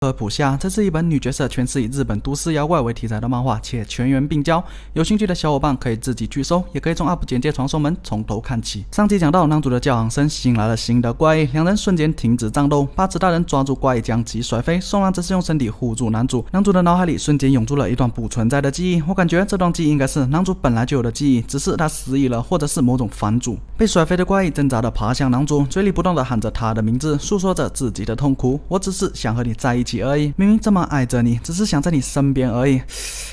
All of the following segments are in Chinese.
科普下，这是一本女角色全是以日本都市妖怪为题材的漫画，且全员病娇。有兴趣的小伙伴可以自己去搜，也可以从 UP 简介传送门从头看起。上期讲到男主的叫喊声吸引来了新的怪异，两人瞬间停止战斗，八尺大人抓住怪异将其甩飞，宋浪则是用身体护住男主。男主的脑海里瞬间涌出了一段不存在的记忆，我感觉这段记忆应该是男主本来就有的记忆，只是他失忆了，或者是某种反主。被甩飞的怪异挣扎的爬向男主，嘴里不断的喊着他的名字，诉说着自己的痛苦。我只是想和你在一。起而已，明明这么爱着你，只是想在你身边而已。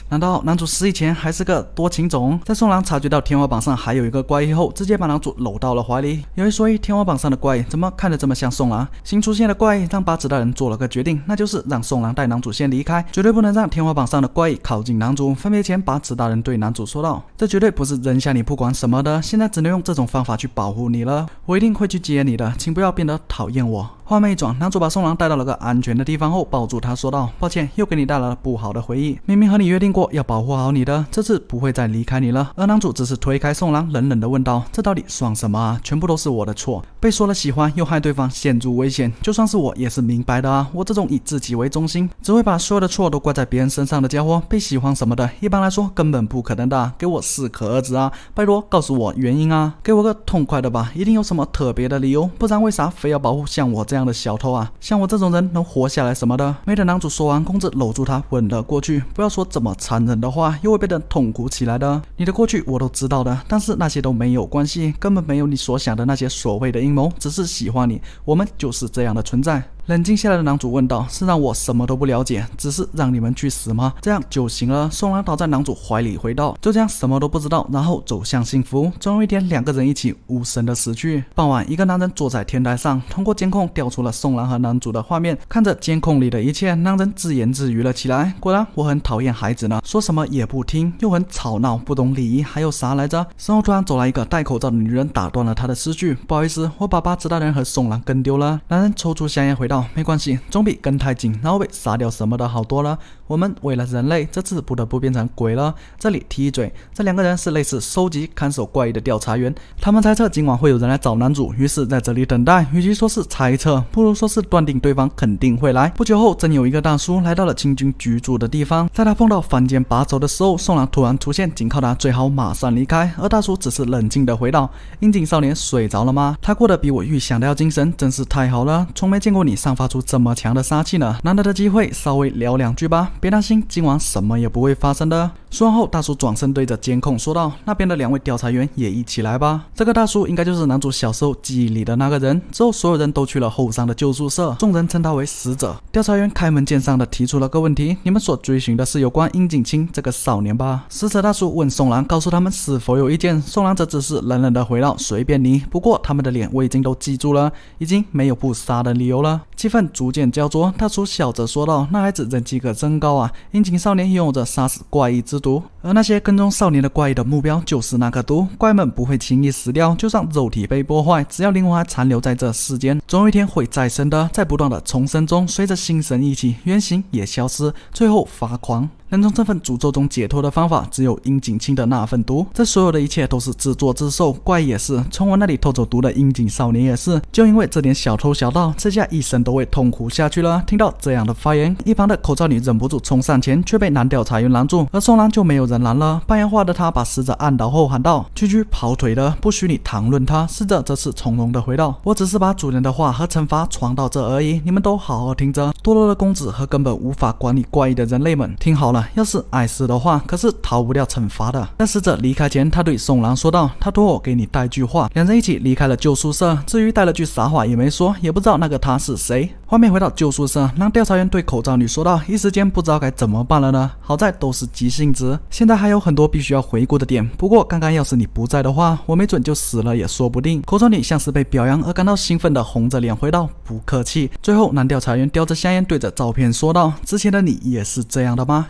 难道男主死以前还是个多情种？在宋兰察觉到天花板上还有一个怪异后，直接把男主搂到了怀里。有一说一，天花板上的怪怎么看着这么像宋兰？新出现的怪让八尺大人做了个决定，那就是让宋兰带男主先离开，绝对不能让天花板上的怪靠近男主。分别前，八尺大人对男主说道：“这绝对不是扔下你不管什么的，现在只能用这种方法去保护你了。我一定会去接你的，请不要变得讨厌我。”画面一转，男主把宋朗带到了个安全的地方后，抱住他说道：“抱歉，又给你带来了不好的回忆。明明和你约定过要保护好你的，这次不会再离开你了。”而男主只是推开宋朗，冷冷的问道：“这到底算什么啊？全部都是我的错？被说了喜欢，又害对方陷入危险，就算是我也是明白的啊。我这种以自己为中心，只会把所有的错都怪在别人身上的家伙，被喜欢什么的，一般来说根本不可能的。给我适可而止啊！拜托，告诉我原因啊！给我个痛快的吧，一定有什么特别的理由，不然为啥非要保护像我这？”这样的小偷啊，像我这种人能活下来什么的？没等男主说完，公子搂住他，吻了过去。不要说这么残忍的话，又会被人痛苦起来的。你的过去我都知道的，但是那些都没有关系，根本没有你所想的那些所谓的阴谋，只是喜欢你。我们就是这样的存在。冷静下来的男主问道：“是让我什么都不了解，只是让你们去死吗？这样就行了。”宋兰倒在男主怀里，回道：“就这样，什么都不知道，然后走向幸福。总有一天，两个人一起无声的死去。”傍晚，一个男人坐在天台上，通过监控调出了宋兰和男主的画面，看着监控里的一切，男人自言自语了起来：“果然，我很讨厌孩子呢，说什么也不听，又很吵闹，不懂礼仪，还有啥来着？”身 后突然走来一个戴口罩的女人，打断了他的思绪：“不好意思，我把八知道人和宋兰跟丢了。”男人抽出香烟，回到。没关系，总比跟太紧、后被杀掉什么的好多了。我们为了人类，这次不得不变成鬼了。这里提一嘴，这两个人是类似收集看守怪异的调查员，他们猜测今晚会有人来找男主，于是在这里等待。与其说是猜测，不如说是断定对方肯定会来。不久后，真有一个大叔来到了清军居住的地方，在他碰到房间把手的时候，宋朗突然出现，警告他最好马上离开。而大叔只是冷静地回道：“樱井少年睡着了吗？他过得比我预想的要精神，真是太好了。从没见过你。”散发出这么强的杀气呢？难得的机会，稍微聊两句吧。别担心，今晚什么也不会发生的。说完后，大叔转身对着监控说道：“那边的两位调查员也一起来吧。”这个大叔应该就是男主小时候记忆里的那个人。之后，所有人都去了后山的旧宿舍，众人称他为死者。调查员开门见山的提出了个问题：“你们所追寻的是有关樱井清这个少年吧？”死者大叔问宋兰，告诉他们是否有意见。宋兰则只是冷冷的回道：“随便你。不过他们的脸我已经都记住了，已经没有不杀的理由了。”气氛逐渐焦灼，大叔笑着说道：“那孩子人气可真高啊，殷勤少年拥有着杀死怪异之毒。”而那些跟踪少年的怪异的目标就是那个毒怪们不会轻易死掉，就算肉体被破坏，只要灵魂还残留在这世间，总有一天会再生的。在不断的重生中，随着心神一起，原型也消失，最后发狂。能从这份诅咒中解脱的方法，只有樱井清的那份毒。这所有的一切都是自作自受，怪也是从我那里偷走毒的樱井少年也是，就因为这点小偷小盗，这下一生都会痛苦下去了。听到这样的发言，一旁的口罩女忍不住冲上前，却被男调查员拦住，而松男就没有。难了！半演话的他把死者按倒后喊道：“区区跑腿的，不许你谈论他。”死者则是从容的回道：“我只是把主人的话和惩罚传到这而已，你们都好好听着。”堕落的公子和根本无法管理怪异的人类们，听好了，要是爱死的话，可是逃不掉惩罚的。在死者离开前，他对宋兰说道：“他托我给你带句话。”两人一起离开了旧宿舍。至于带了句啥话也没说，也不知道那个他是谁。画面回到旧宿舍，让调查员对口罩女说道：“一时间不知道该怎么办了呢。”好在都是急性子。现在还有很多必须要回顾的点，不过刚刚要是你不在的话，我没准就死了也说不定。口中里像是被表扬而感到兴奋的，红着脸回道：“不客气。”最后，男调查员叼着香烟，对着照片说道：“之前的你也是这样的吗？”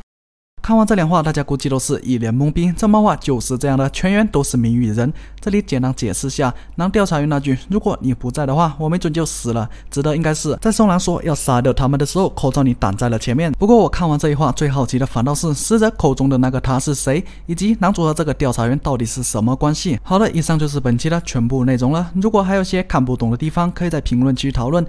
看完这两话，大家估计都是一脸懵逼。这漫画就是这样的，全员都是谜语人。这里简单解释下，男调查员那句“如果你不在的话，我没准就死了”，指的应该是在松兰说要杀掉他们的时候，口罩你挡在了前面。不过我看完这一话，最好奇的反倒是死者口中的那个他是谁，以及男主和这个调查员到底是什么关系。好了，以上就是本期的全部内容了。如果还有些看不懂的地方，可以在评论区讨论。